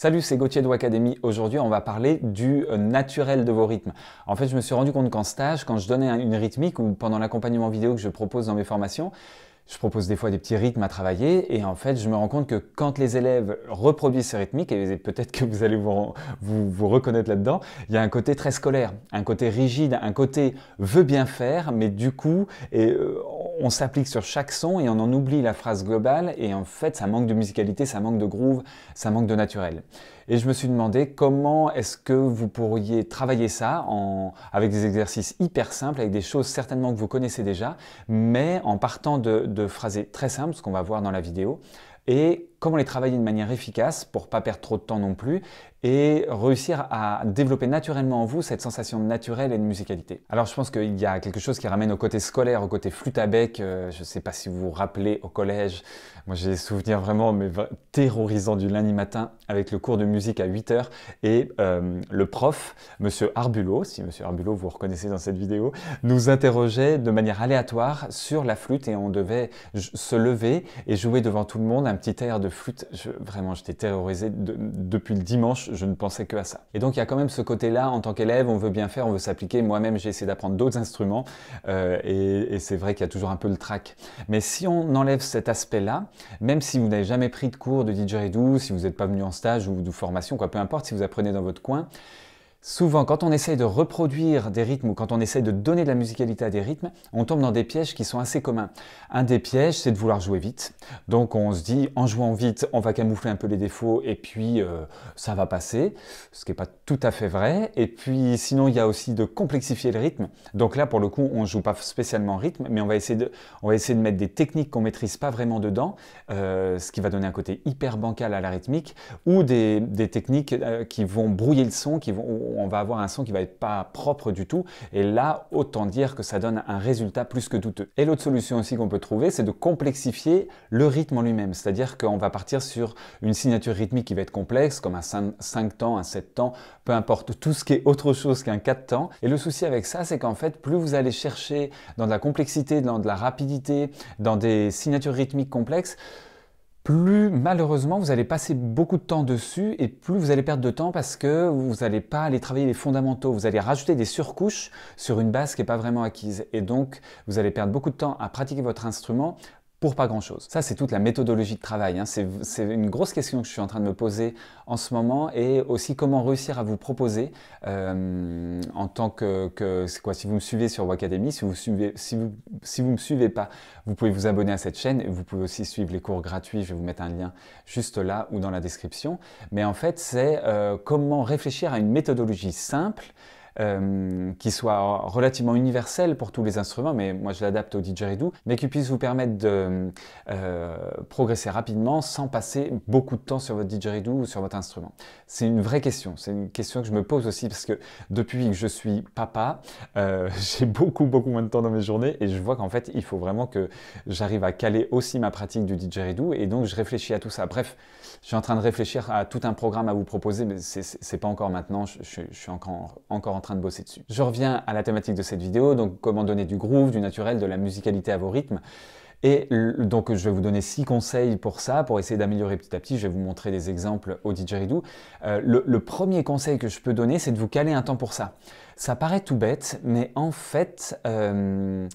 Salut, c'est Gauthier de Academy. Aujourd'hui, on va parler du euh, naturel de vos rythmes. En fait, je me suis rendu compte qu'en stage, quand je donnais une rythmique ou pendant l'accompagnement vidéo que je propose dans mes formations, je propose des fois des petits rythmes à travailler et en fait, je me rends compte que quand les élèves reproduisent ces rythmiques, et peut-être que vous allez vous, reconnaître là-dedans, il y a un côté très scolaire, un côté rigide, un côté veut bien faire, mais du coup, euh, on s'applique sur chaque son et on en oublie la phrase globale et en fait, ça manque de musicalité, ça manque de groove, ça manque de naturel. Et je me suis demandé comment est-ce que vous pourriez travailler ça en, avec des exercices hyper simples, avec des choses certainement que vous connaissez déjà, mais en partant de, de phrases très simples, ce qu'on va voir dans la vidéo, et comment les travailler de manière efficace pour pas perdre trop de temps non plus et réussir à développer naturellement en vous cette sensation de naturelle et de musicalité. Alors je pense qu'il y a quelque chose qui ramène au côté scolaire, au côté flûte à bec. Euh, je ne sais pas si vous vous rappelez au collège, moi j'ai des souvenirs vraiment mais terrorisants du lundi matin avec le cours de musique à 8h et euh, le prof, monsieur Arbulot, si monsieur Arbulot vous reconnaissez dans cette vidéo, nous interrogeait de manière aléatoire sur la flûte et on devait se lever et jouer devant tout le monde un petit air de vraiment, j'étais terrorisé. depuis le dimanche, je ne pensais que à ça. Et donc, il y a quand même ce côté-là, en tant qu'élève, on veut bien faire, on veut s'appliquer. Moi-même, j'ai essayé d'apprendre d'autres instruments, euh, et, c'est vrai qu'il y a toujours un peu le trac. Mais si on enlève cet aspect-là, même si vous n'avez jamais pris de cours de didgeridoo, si vous n'êtes pas venu en stage ou de formation, quoi, peu importe, si vous apprenez dans votre coin, Souvent, quand on essaye de reproduire des rythmes ou quand on essaye de donner de la musicalité à des rythmes, on tombe dans des pièges qui sont assez communs. Un des pièges, c'est de vouloir jouer vite. Donc on se dit, en jouant vite, on va camoufler un peu les défauts et puis euh, ça va passer, ce qui n'est pas tout à fait vrai. Et puis sinon, il y a aussi de complexifier le rythme. Donc là, pour le coup, on ne joue pas spécialement rythme, mais on va essayer de, on va essayer de mettre des techniques qu'on ne maîtrise pas vraiment dedans, euh, ce qui va donner un côté hyper bancal à la rythmique, ou des, techniques euh, qui vont brouiller le son, qui vont on va avoir un son qui va être pas propre du tout. Et là, autant dire que ça donne un résultat plus que douteux. Et l'autre solution aussi qu'on peut trouver, c'est de complexifier le rythme en lui-même. C'est-à-dire qu'on va partir sur une signature rythmique qui va être complexe, comme un 5, temps, un 7 temps, peu importe, tout ce qui est autre chose qu'un 4 temps. Et le souci avec ça, c'est qu'en fait, plus vous allez chercher dans de la complexité, dans de la rapidité, dans des signatures rythmiques complexes, plus malheureusement vous allez passer beaucoup de temps dessus et plus vous allez perdre de temps parce que vous n'allez pas aller travailler les fondamentaux, vous allez rajouter des surcouches sur une base qui n'est pas vraiment acquise. Et donc vous allez perdre beaucoup de temps à pratiquer votre instrument pour pas grand-chose. Ça, c'est toute la méthodologie de travail. Hein. C'est une grosse question que je suis en train de me poser en ce moment et aussi comment réussir à vous proposer euh, en tant que, si vous me suivez sur Wacademy, si vous, ne me suivez pas, vous pouvez vous abonner à cette chaîne et vous pouvez aussi suivre les cours gratuits. Je vais vous mettre un lien juste là ou dans la description. Mais en fait, c'est euh, comment réfléchir à une méthodologie simple euh, qui soit relativement universel pour tous les instruments, mais moi je l'adapte au didgeridoo, mais qui puisse vous permettre de euh, progresser rapidement sans passer beaucoup de temps sur votre didgeridoo ou sur votre instrument. C'est une vraie question, c'est une question que je me pose aussi parce que depuis que je suis papa, euh, j'ai beaucoup beaucoup moins de temps dans mes journées et je vois qu'en fait il faut vraiment que j'arrive à caler aussi ma pratique du didgeridoo et donc je réfléchis à tout ça. Bref, je suis en train de réfléchir à tout un programme à vous proposer, mais ce n'est pas encore maintenant, je, suis encore, en train de bosser dessus. Je reviens à la thématique de cette vidéo, donc comment donner du groove, du naturel, de la musicalité à vos rythmes. Et donc je vais vous donner six conseils pour ça, pour essayer d'améliorer petit à petit. Je vais vous montrer des exemples au didgeridoo. Euh, le, premier conseil que je peux donner, c'est de vous caler un temps pour ça. Ça paraît tout bête, mais en fait, euh,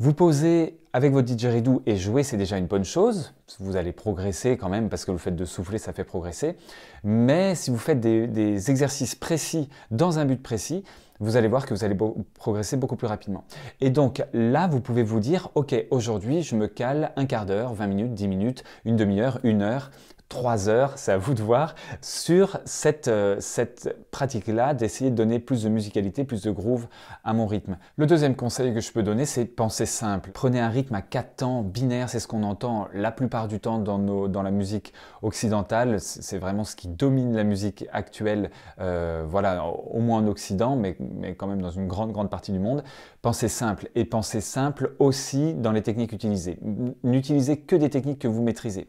vous posez avec votre didgeridoo et jouer, c'est déjà une bonne chose. Vous allez progresser quand même parce que le fait de souffler, ça fait progresser. Mais si vous faites des, exercices précis dans un but précis, vous allez voir que vous allez progresser beaucoup plus rapidement. Et donc là, vous pouvez vous dire, OK, aujourd'hui, je me cale un quart d'heure, 20 minutes, 10 minutes, une demi-heure, une heure, trois heures, c'est à vous de voir, sur cette, euh, cette pratique-là, d'essayer de donner plus de musicalité, plus de groove à mon rythme. Le deuxième conseil que je peux donner, c'est de penser simple. Prenez un rythme à 4 temps binaire, c'est ce qu'on entend la plupart du temps dans, nos, dans la musique occidentale, c'est vraiment ce qui domine la musique actuelle, euh, voilà, au moins en Occident, mais, mais quand même dans une grande, grande partie du monde. Pensez simple et pensez simple aussi dans les techniques utilisées. N'utilisez que des techniques que vous maîtrisez.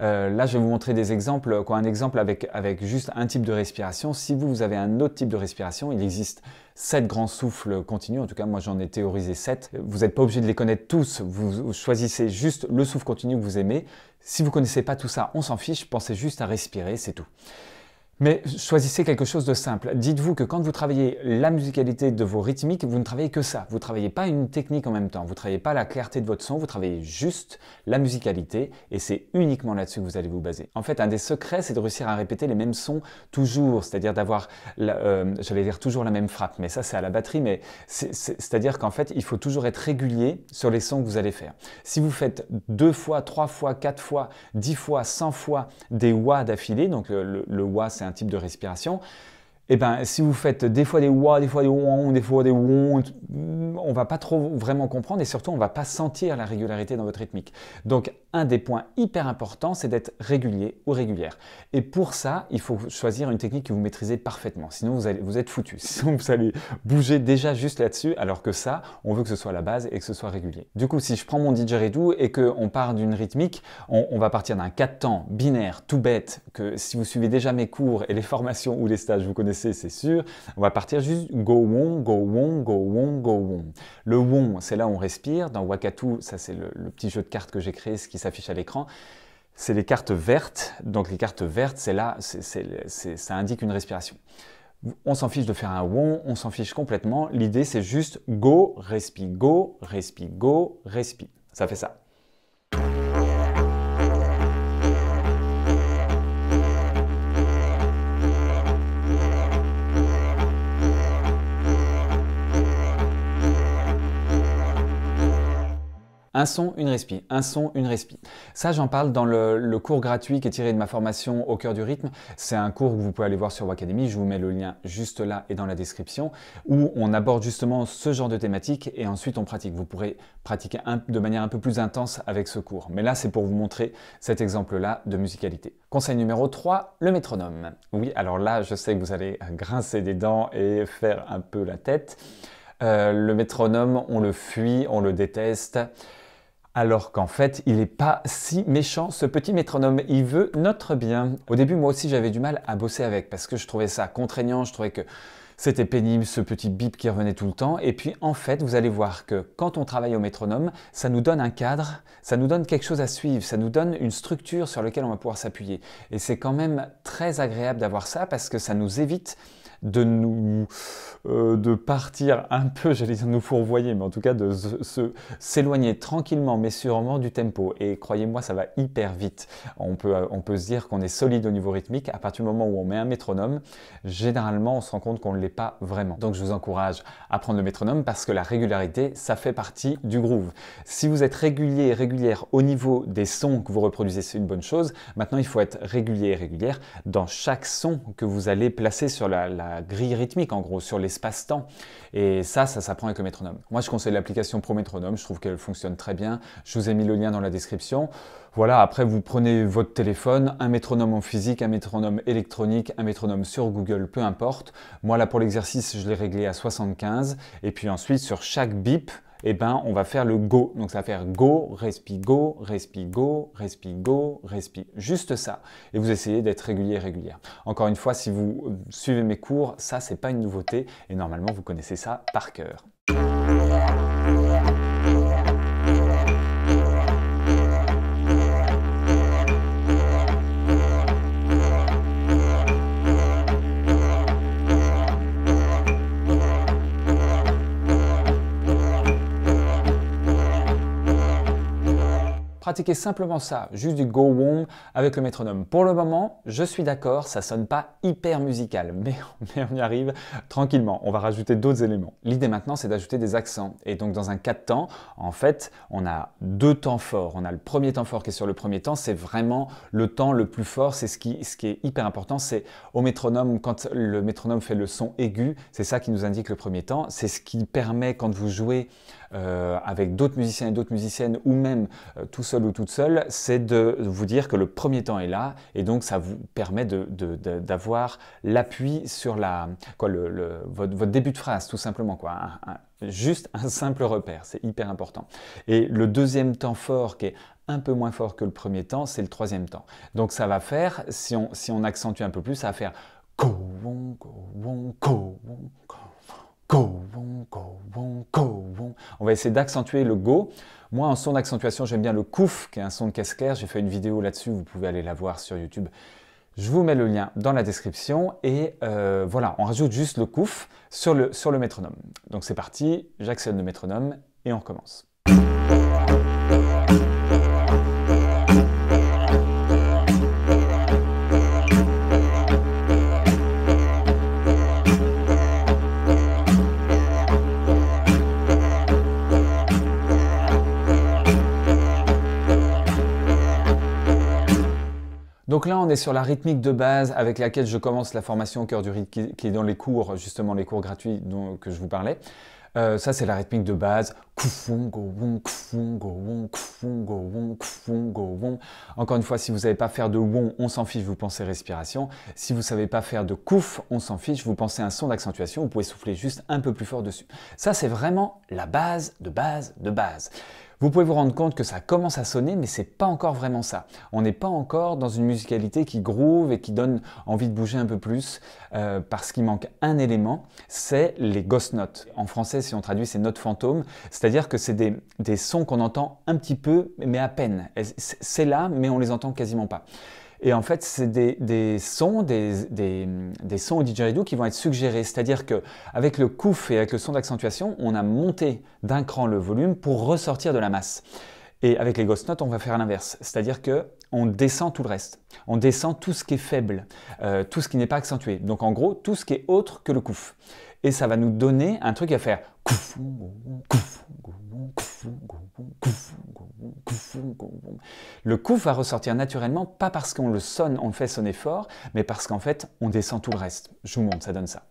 Euh, là, je vais vous montrer des exemples, euh, quoi, un exemple avec, juste un type de respiration. Si vous, vous avez un autre type de respiration, il existe sept grands souffles continus. En tout cas, moi, j'en ai théorisé sept. Vous n'êtes pas obligé de les connaître tous. Vous choisissez juste le souffle continu que vous aimez. Si vous ne connaissez pas tout ça, on s'en fiche. Pensez juste à respirer, c'est tout. Mais choisissez quelque chose de simple. Dites-vous que quand vous travaillez la musicalité de vos rythmiques, vous ne travaillez que ça. Vous ne travaillez pas une technique en même temps. Vous ne travaillez pas la clarté de votre son, vous travaillez juste la musicalité et c'est uniquement là-dessus que vous allez vous baser. En fait, un des secrets, c'est de réussir à répéter les mêmes sons toujours, c'est-à-dire d'avoir, euh, j'allais dire toujours la même frappe, mais ça c'est à la batterie, mais c'est-à-dire qu'en fait, il faut toujours être régulier sur les sons que vous allez faire. Si vous faites deux fois, trois fois, quatre fois, dix fois, cent fois des wah d'affilée, donc euh, le, le wah c'est type de respiration. Et eh ben, si vous faites des fois des wa, des fois des won, des fois des won, on va pas trop vraiment comprendre et surtout on va pas sentir la régularité dans votre rythmique. Donc un des points hyper importants, c'est d'être régulier ou régulière. Et pour ça, il faut choisir une technique que vous maîtrisez parfaitement. Sinon, vous, vous êtes foutu. Sinon, vous allez bouger déjà juste là-dessus, alors que ça, on veut que ce soit la base et que ce soit régulier. Du coup, si je prends mon didgeridoo et qu'on part d'une rythmique, on, va partir d'un 4 temps binaire, tout bête, que si vous suivez déjà mes cours et les formations ou les stages, vous connaissez, c'est sûr. On va partir juste go won, go won, go won, go wong Le won, c'est là où on respire. Dans Wakatu, ça c'est le, petit jeu de cartes que j'ai créé, ce qui s'affiche à l'écran, c'est les cartes vertes. Donc les cartes vertes, c'est là, ça indique une respiration. On s'en fiche de faire un won, on s'en fiche complètement. L'idée, c'est juste go, respi, go, respi, go, respi. Ça fait ça. Un son, une respi. Un son, une respi. Ça, j'en parle dans le, cours gratuit qui est tiré de ma formation au cœur du rythme. C'est un cours que vous pouvez aller voir sur Wacademy. Je vous mets le lien juste là et dans la description où on aborde justement ce genre de thématique et ensuite on pratique. Vous pourrez pratiquer de manière un peu plus intense avec ce cours. Mais là, c'est pour vous montrer cet exemple-là de musicalité. Conseil numéro 3, le métronome. Oui, alors là, je sais que vous allez grincer des dents et faire un peu la tête. Euh, le métronome, on le fuit, on le déteste alors qu'en fait, il n'est pas si méchant ce petit métronome, il veut notre bien. Au début, moi aussi, j'avais du mal à bosser avec parce que je trouvais ça contraignant, je trouvais que c'était pénible ce petit bip qui revenait tout le temps. Et puis en fait, vous allez voir que quand on travaille au métronome, ça nous donne un cadre, ça nous donne quelque chose à suivre, ça nous donne une structure sur laquelle on va pouvoir s'appuyer. Et c'est quand même très agréable d'avoir ça parce que ça nous évite de nous, euh, de partir un peu, j'allais dire nous fourvoyer, mais en tout cas de s'éloigner tranquillement mais sûrement du tempo. Et croyez-moi, ça va hyper vite. On peut, se dire qu'on est solide au niveau rythmique à partir du moment où on met un métronome. Généralement, on se rend compte qu'on ne l'est pas vraiment. Donc, je vous encourage à prendre le métronome parce que la régularité, ça fait partie du groove. Si vous êtes régulier et régulière au niveau des sons que vous reproduisez, c'est une bonne chose. Maintenant, il faut être régulier et régulière dans chaque son que vous allez placer sur la grille rythmique en gros, sur l'espace-temps. Et ça, ça s'apprend avec le métronome. Moi, je conseille l'application ProMétronome, je trouve qu'elle fonctionne très bien. Je vous ai mis le lien dans la description. Voilà, après, vous prenez votre téléphone, un métronome en physique, un métronome électronique, un métronome sur Google, peu importe. Moi, là, pour l'exercice, je l'ai réglé à 75. Et puis ensuite, sur chaque bip, eh ben, on va faire le go. Donc ça va faire go, respi, go, respi, go, respi, go, respi. Juste ça. Et vous essayez d'être régulier, régulier. Encore une fois, si vous euh, suivez mes cours, ça, c'est pas une nouveauté. Et normalement, vous connaissez ça par cœur. pratiquez simplement ça, juste du go womb avec le métronome. Pour le moment, je suis d'accord, ça sonne pas hyper musical, mais, on y arrive tranquillement. On va rajouter d'autres éléments. L'idée maintenant, c'est d'ajouter des accents. Et donc dans un cas de temps, en fait, on a deux temps forts. On a le premier temps fort qui est sur le premier temps, c'est vraiment le temps le plus fort, c'est ce qui est hyper important, c'est au métronome, quand le métronome fait le son aigu, c'est ça qui nous indique le premier temps, c'est ce qui permet quand vous jouez euh, avec d'autres musiciens et d'autres musiciennes, ou même euh, tout seul ou toute seule, c'est de vous dire que le premier temps est là, et donc ça vous permet d'avoir l'appui sur la, votre, début de phrase, tout simplement. Quoi, juste un simple repère, c'est hyper important. Et le deuxième temps fort qui est un peu moins fort que le premier temps, c'est le troisième temps. Donc ça va faire, si on, accentue un peu plus, ça va faire on va essayer d'accentuer le go. Moi, en son d'accentuation, j'aime bien le couf, qui est un son de casse claire. J'ai fait une vidéo là-dessus, vous pouvez aller la voir sur YouTube. Je vous mets le lien dans la description et euh, voilà, on rajoute juste le couf sur le, sur le métronome. Donc c'est parti, j'accède le métronome et on recommence. Donc là, on est sur la rythmique de base avec laquelle je commence la formation au cœur du rythme, qui, est dans les cours, justement les cours gratuits dont, que je vous parlais. Euh, ça, c'est la rythmique de base. Encore une fois, si vous ne savez pas faire de won, on s'en fiche, vous pensez respiration. Si vous ne savez pas faire de kouf, on s'en fiche, vous pensez un son d'accentuation, vous pouvez souffler juste un peu plus fort dessus. Ça, c'est vraiment la base de base de base. Vous pouvez vous rendre compte que ça commence à sonner, mais c'est pas encore vraiment ça. On n'est pas encore dans une musicalité qui groove et qui donne envie de bouger un peu plus, euh, parce qu'il manque un élément, c'est les ghost notes. En français, si on traduit, c'est notes fantômes, c'est-à-dire que c'est des, des sons qu'on entend un petit peu, mais à peine. C'est là, mais on les entend quasiment pas. Et en fait, c'est des, sons, des, sons au didgeridoo qui vont être suggérés. C'est-à-dire qu'avec le couf et avec le son d'accentuation, on a monté d'un cran le volume pour ressortir de la masse. Et avec les ghost notes, on va faire l'inverse. C'est-à-dire que on descend tout le reste. On descend tout ce qui est faible, euh, tout ce qui n'est pas accentué. Donc en gros, tout ce qui est autre que le couf. Et ça va nous donner un truc à faire. Le couf va ressortir naturellement, pas parce qu'on le sonne, on fait sonner fort, mais parce qu'en fait, on descend tout le reste. Je vous montre, ça donne ça.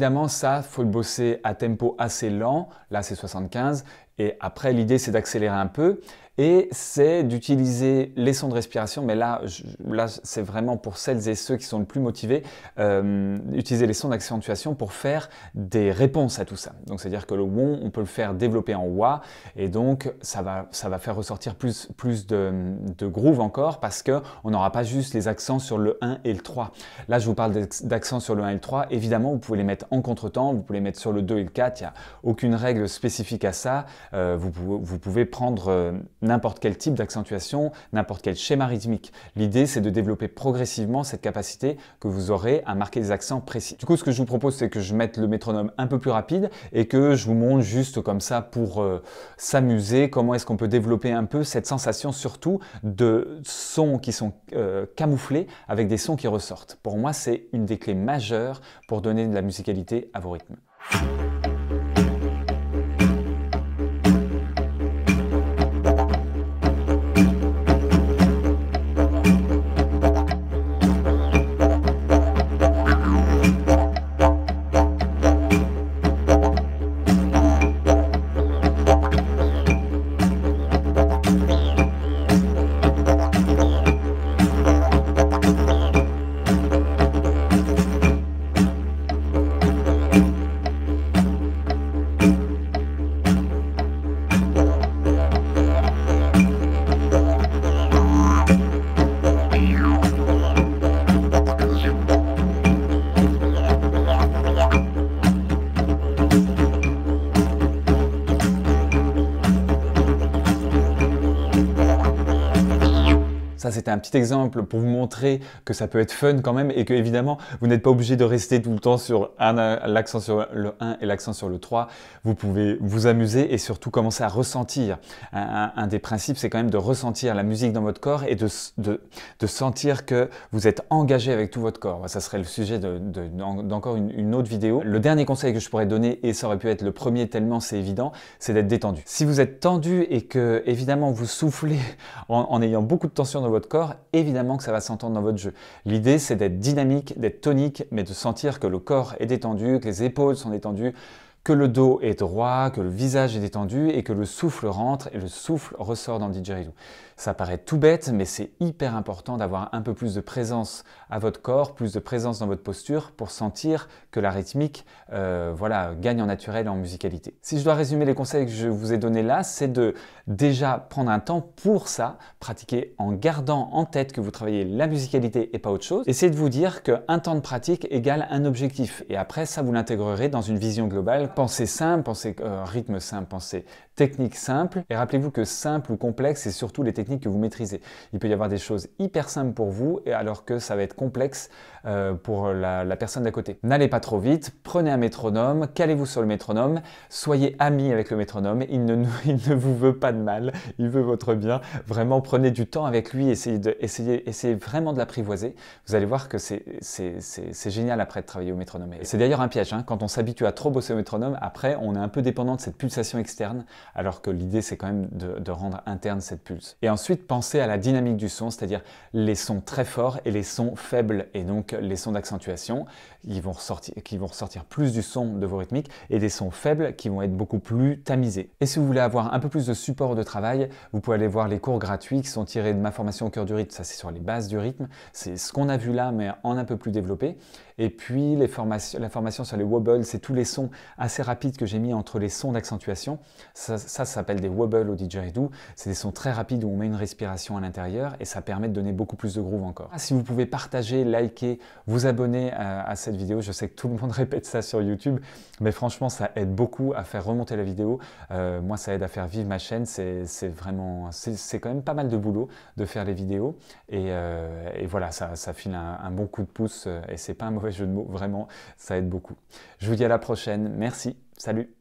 évidemment, ça, faut le bosser à tempo assez lent. Là, c'est 75. Et après, l'idée, c'est d'accélérer un peu et c'est d'utiliser les sons de respiration, mais là, là c'est vraiment pour celles et ceux qui sont le plus motivés, d'utiliser euh, utiliser les sons d'accentuation pour faire des réponses à tout ça. Donc c'est-à-dire que le won, on peut le faire développer en wa, et donc ça va, ça va faire ressortir plus, plus de, groove encore, parce que on n'aura pas juste les accents sur le 1 et le 3. Là, je vous parle d'accents sur le 1 et le 3. Évidemment, vous pouvez les mettre en contretemps, vous pouvez les mettre sur le 2 et le 4, il n'y a aucune règle spécifique à ça. Euh, vous, pouvez prendre... Euh, n'importe quel type d'accentuation, n'importe quel schéma rythmique. L'idée, c'est de développer progressivement cette capacité que vous aurez à marquer des accents précis. Du coup, ce que je vous propose, c'est que je mette le métronome un peu plus rapide et que je vous montre juste comme ça pour euh, s'amuser, comment est-ce qu'on peut développer un peu cette sensation surtout de sons qui sont euh, camouflés avec des sons qui ressortent. Pour moi, c'est une des clés majeures pour donner de la musicalité à vos rythmes. c'était un petit exemple pour vous montrer que ça peut être fun quand même et que évidemment, vous n'êtes pas obligé de rester tout le temps sur l'accent sur le 1 et l'accent sur le 3. Vous pouvez vous amuser et surtout commencer à ressentir. Un, des principes, c'est quand même de ressentir la musique dans votre corps et de, sentir que vous êtes engagé avec tout votre corps. Ça serait le sujet d'encore une, autre vidéo. Le dernier conseil que je pourrais donner, et ça aurait pu être le premier tellement c'est évident, c'est d'être détendu. Si vous êtes tendu et que évidemment vous soufflez en, en ayant beaucoup de tension dans votre corps, évidemment que ça va s'entendre dans votre jeu. L'idée, c'est d'être dynamique, d'être tonique, mais de sentir que le corps est détendu, que les épaules sont détendues, que le dos est droit, que le visage est détendu et que le souffle rentre et le souffle ressort dans le didgeridoo. Ça paraît tout bête, mais c'est hyper important d'avoir un peu plus de présence à votre corps, plus de présence dans votre posture pour sentir que la rythmique euh, voilà, gagne en naturel et en musicalité. Si je dois résumer les conseils que je vous ai donnés là, c'est de déjà prendre un temps pour ça, pratiquer en gardant en tête que vous travaillez la musicalité et pas autre chose. Essayez de vous dire qu'un temps de pratique égale un objectif et après ça vous l'intégrerez dans une vision globale pensez simple, pensez euh, rythme simple, pensez technique simple. Et rappelez-vous que simple ou complexe, c'est surtout les techniques que vous maîtrisez. Il peut y avoir des choses hyper simples pour vous, alors que ça va être complexe euh, pour la, personne d'à côté. N'allez pas trop vite, prenez un métronome, calez-vous sur le métronome, soyez ami avec le métronome, il ne, vous veut pas de mal, il veut votre bien. Vraiment, prenez du temps avec lui, essayez, vraiment de l'apprivoiser. Vous allez voir que c'est génial après de travailler au métronome. C'est d'ailleurs un piège, hein. quand on s'habitue à trop bosser au métronome, après, on est un peu dépendant de cette pulsation externe, alors que l'idée, c'est quand même de, rendre interne cette pulse. Et ensuite, pensez à la dynamique du son, c'est-à-dire les sons très forts et les sons faibles, et donc les sons d'accentuation qui vont, ressortir, qui vont ressortir plus du son de vos rythmiques, et des sons faibles qui vont être beaucoup plus tamisés. Et si vous voulez avoir un peu plus de support de travail, vous pouvez aller voir les cours gratuits qui sont tirés de ma formation au cœur du rythme, ça c'est sur les bases du rythme, c'est ce qu'on a vu là, mais en un peu plus développé. Et puis les la formation sur les wobbles, c'est tous les sons assez rapides que j'ai mis entre les sons d'accentuation. Ça, ça, s'appelle des wobbles au didgeridoo. C'est des sons très rapides où on met une respiration à l'intérieur et ça permet de donner beaucoup plus de groove encore. Ah, si vous pouvez partager, liker, vous abonner euh, à, cette vidéo, je sais que tout le monde répète ça sur YouTube, mais franchement ça aide beaucoup à faire remonter la vidéo. Euh, moi ça aide à faire vivre ma chaîne, c'est vraiment, c'est quand même pas mal de boulot de faire les vidéos et, euh, voilà, ça, file un, bon coup de pouce et c'est pas un mauvais je de mots, vraiment, ça aide beaucoup. Je vous dis à la prochaine, merci, salut